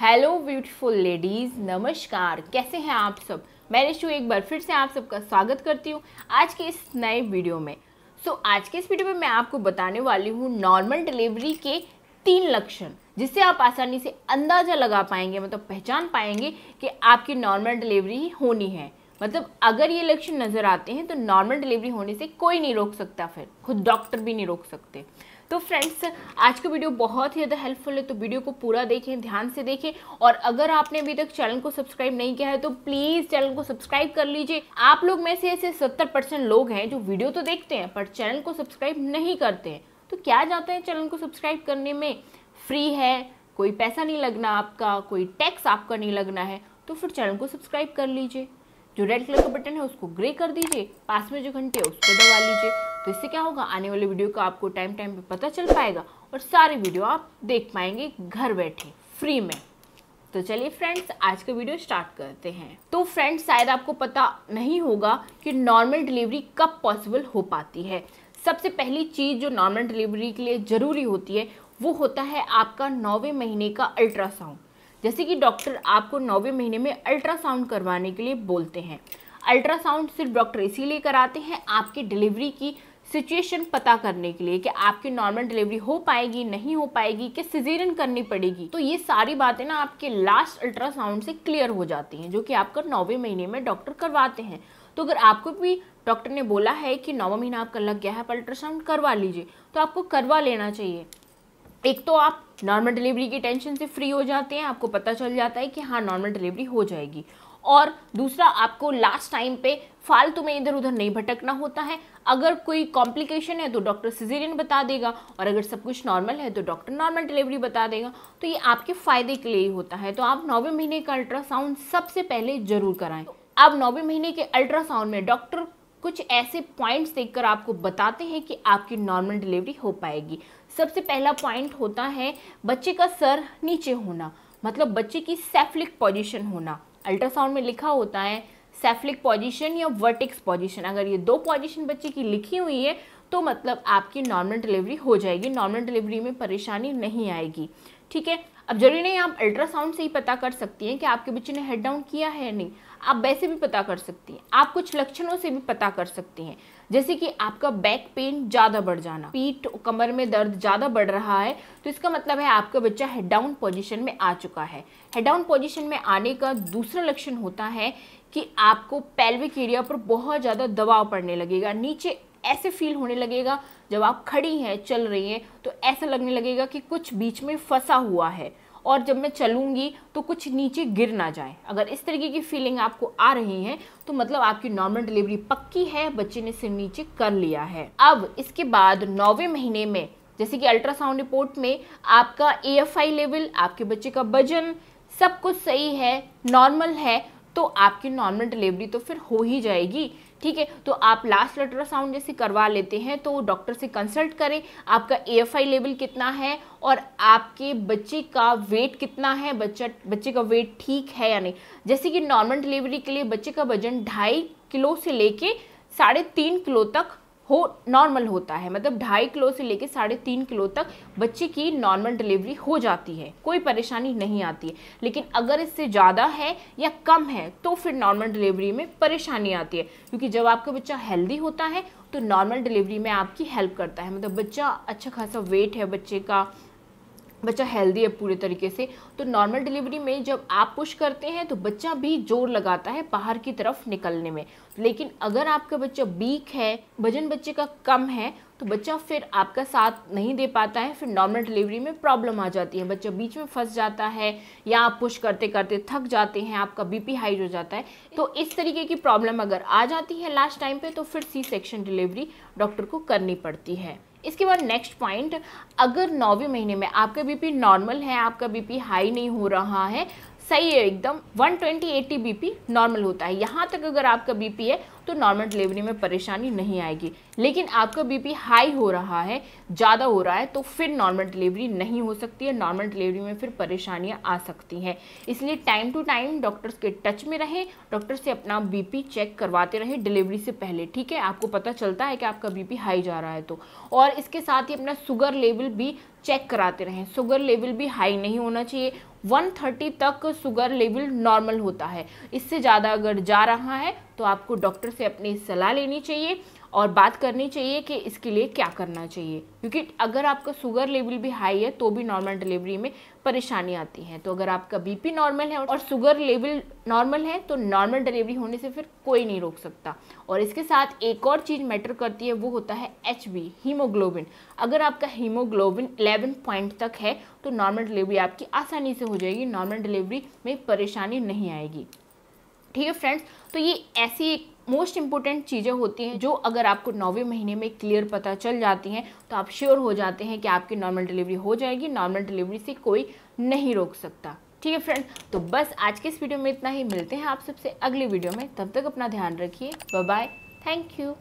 hello beautiful ladies नमस्कार कैसे हैं आप सब मैं रिशु एक बार फिर से आप सबका स्वागत करती हूँ आज के इस नए वीडियो में सो so, आज के इस वीडियो में मैं आपको बताने वाली हूँ नॉर्मल डिलीवरी के तीन लक्षण जिससे आप आसानी से अंदाज़ा लगा पाएंगे मतलब पहचान पाएंगे कि आपकी नॉर्मल डिलीवरी होनी है मतलब अगर ये लक्षण नज़र आते हैं तो नॉर्मल डिलीवरी होने से कोई नहीं रोक सकता फिर खुद डॉक्टर भी नहीं रोक सकते तो फ्रेंड्स आज का वीडियो बहुत ही ज़्यादा हेल्पफुल है तो वीडियो को पूरा देखें ध्यान से देखें और अगर आपने अभी तक चैनल को सब्सक्राइब नहीं किया है तो प्लीज़ चैनल को सब्सक्राइब कर लीजिए आप लोग में से ऐसे सत्तर परसेंट लोग हैं जो वीडियो तो देखते हैं पर चैनल को सब्सक्राइब नहीं करते हैं तो क्या जाते हैं चैनल को सब्सक्राइब करने में फ्री है कोई पैसा नहीं लगना आपका कोई टैक्स आपका नहीं लगना है तो फिर चैनल को सब्सक्राइब कर लीजिए जो रेड कलर का बटन है उसको ग्रे कर दीजिए पास में जो घंटे है उसको दबा लीजिए तो इससे क्या होगा आने वाले वीडियो का आपको टाइम टाइम पे पता चल पाएगा और सारी वीडियो आप देख पाएंगे घर बैठे फ्री में तो चलिए फ्रेंड्स आज का वीडियो स्टार्ट करते हैं तो फ्रेंड्स शायद आपको पता नहीं होगा कि नॉर्मल डिलीवरी कब पॉसिबल हो पाती है सबसे पहली चीज़ जो नॉर्मल डिलीवरी के लिए ज़रूरी होती है वो होता है आपका नौवे महीने का अल्ट्रासाउंड जैसे कि डॉक्टर आपको नौवे महीने में अल्ट्रासाउंड करवाने के लिए बोलते हैं अल्ट्रासाउंड सिर्फ डॉक्टर इसीलिए कराते हैं आपकी डिलीवरी की सिचुएशन पता करने के लिए कि आपकी नॉर्मल डिलीवरी हो पाएगी नहीं हो पाएगी कि सिजेरियन करनी पड़ेगी तो ये सारी बातें ना आपके लास्ट अल्ट्रासाउंड से क्लियर हो जाती हैं जो कि आपका नौवे महीने में डॉक्टर करवाते हैं तो अगर आपको भी डॉक्टर ने बोला है कि नौवा महीना आपका लग गया है आप अल्ट्रासाउंड करवा लीजिए तो आपको करवा लेना चाहिए एक तो आप नॉर्मल डिलीवरी की टेंशन से फ्री हो जाते हैं आपको पता चल जाता है कि हाँ नॉर्मल डिलीवरी हो जाएगी और दूसरा आपको लास्ट टाइम पे फालतू में इधर उधर नहीं भटकना होता है अगर कोई कॉम्प्लिकेशन है तो डॉक्टर सिजेरियन बता देगा और अगर सब कुछ नॉर्मल है तो डॉक्टर नॉर्मल डिलीवरी बता देगा तो ये आपके फ़ायदे के लिए ही होता है तो आप नौवें महीने का अल्ट्रासाउंड सबसे पहले ज़रूर कराएं आप नौवें महीने के अल्ट्रासाउंड में डॉक्टर कुछ ऐसे पॉइंट्स देखकर आपको बताते हैं कि आपकी नॉर्मल डिलीवरी हो पाएगी सबसे पहला पॉइंट होता है बच्चे का सर नीचे होना मतलब बच्चे की सेफलिक पोजीशन होना अल्ट्रासाउंड में लिखा होता है सेफ्लिक पोजीशन या वर्टिक्स पोजीशन अगर ये दो पोजीशन बच्चे की लिखी हुई है तो मतलब आपकी नॉर्मल डिलीवरी हो जाएगी नॉर्मल डिलीवरी में परेशानी नहीं आएगी ठीक है अब जरूरी नहीं आप अल्ट्रासाउंड से ही पता कर सकती हैं कि आपके बच्चे ने हेड डाउन किया है नहीं आप वैसे भी पता कर सकती हैं आप कुछ लक्षणों से भी पता कर सकती हैं जैसे कि आपका बैक पेन ज़्यादा बढ़ जाना पीठ कमर में दर्द ज़्यादा बढ़ रहा है तो इसका मतलब है आपका बच्चा हेड डाउन पोजिशन में आ चुका है हेड डाउन पोजिशन में आने का दूसरा लक्षण होता है कि आपको पैल्विक एरिया पर बहुत ज़्यादा दबाव पड़ने लगेगा नीचे ऐसे फील होने लगेगा जब आप खड़ी हैं चल रही हैं तो ऐसा लगने लगेगा कि कुछ बीच में फंसा हुआ है और जब मैं चलूँगी तो कुछ नीचे गिर ना जाए अगर इस तरीके की फीलिंग आपको आ रही है तो मतलब आपकी नॉर्मल डिलीवरी पक्की है बच्चे ने सिर नीचे कर लिया है अब इसके बाद नौवे महीने में जैसे कि अल्ट्रासाउंड रिपोर्ट में आपका ए लेवल आपके बच्चे का वजन सब कुछ सही है नॉर्मल है तो आपकी नॉर्मल डिलीवरी तो फिर हो ही जाएगी ठीक है तो आप लास्ट अल्ट्रासाउंड जैसे करवा लेते हैं तो डॉक्टर से कंसल्ट करें आपका ए लेवल कितना है और आपके बच्चे का वेट कितना है बच्चा बच्चे का वेट ठीक है या नहीं जैसे कि नॉर्मल डिलीवरी के लिए बच्चे का वजन ढाई किलो से लेके साढ़े तीन किलो तक हो नॉर्मल होता है मतलब ढाई किलो से लेकर साढ़े तीन किलो तक बच्चे की नॉर्मल डिलीवरी हो जाती है कोई परेशानी नहीं आती है लेकिन अगर इससे ज़्यादा है या कम है तो फिर नॉर्मल डिलीवरी में परेशानी आती है क्योंकि जब आपका बच्चा हेल्दी होता है तो नॉर्मल डिलीवरी में आपकी हेल्प करता है मतलब बच्चा अच्छा खासा वेट है बच्चे का बच्चा हेल्दी है पूरे तरीके से तो नॉर्मल डिलीवरी में जब आप पुश करते हैं तो बच्चा भी जोर लगाता है बाहर की तरफ निकलने में लेकिन अगर आपका बच्चा वीक है वजन बच्चे का कम है तो बच्चा फिर आपका साथ नहीं दे पाता है फिर नॉर्मल डिलीवरी में प्रॉब्लम आ जाती है बच्चा बीच में फंस जाता है या आप पुश करते करते थक जाते हैं आपका बीपी हाई हो जाता है तो इस तरीके की प्रॉब्लम अगर आ जाती है लास्ट टाइम पे तो फिर सी सेक्शन डिलीवरी डॉक्टर को करनी पड़ती है इसके बाद नेक्स्ट पॉइंट अगर नौवें महीने में आपका बीपी नॉर्मल है आपका बीपी हाई नहीं हो रहा है सही है एकदम 120 ट्वेंटी एटी बी नॉर्मल होता है यहाँ तक अगर आपका बीपी है तो नॉर्मल डिलीवरी में परेशानी नहीं आएगी लेकिन आपका बीपी हाई हो रहा है ज़्यादा हो रहा है तो फिर नॉर्मल डिलीवरी नहीं हो सकती है नॉर्मल डिलीवरी में फिर परेशानियाँ आ सकती हैं इसलिए टाइम टू टाइम डॉक्टर्स के टच में रहें डॉक्टर से अपना पी चेक करवाते रहें डिलीवरी से पहले ठीक है आपको पता चलता है कि आपका पी हाई जा रहा है तो और इसके साथ ही अपना शुगर लेवल भी चेक कराते रहें शुगर लेवल भी हाई नहीं होना चाहिए 130 तक शुगर लेवल नॉर्मल होता है इससे ज़्यादा अगर जा रहा है तो आपको डॉक्टर से अपनी सलाह लेनी चाहिए और बात करनी चाहिए कि इसके लिए क्या करना चाहिए क्योंकि अगर आपका शुगर लेवल भी हाई है तो भी नॉर्मल डिलीवरी में परेशानी आती है तो अगर आपका बीपी नॉर्मल है और शुगर लेवल नॉर्मल है तो नॉर्मल डिलीवरी होने से फिर कोई नहीं रोक सकता और इसके साथ एक और चीज़ मैटर करती है वो होता है एच हीमोग्लोबिन अगर आपका हीमोग्लोबिन एलेवन पॉइंट तक है तो नॉर्मल डिलीवरी आपकी आसानी से हो जाएगी नॉर्मल डिलीवरी में परेशानी नहीं आएगी ठीक है फ्रेंड्स तो ये ऐसी एक मोस्ट इंपॉर्टेंट चीज़ें होती हैं जो अगर आपको नौवें महीने में क्लियर पता चल जाती हैं तो आप श्योर हो जाते हैं कि आपकी नॉर्मल डिलीवरी हो जाएगी नॉर्मल डिलीवरी से कोई नहीं रोक सकता ठीक है फ्रेंड तो बस आज के इस वीडियो में इतना ही मिलते हैं आप सबसे अगली वीडियो में तब तक अपना ध्यान रखिए बाय थैंक यू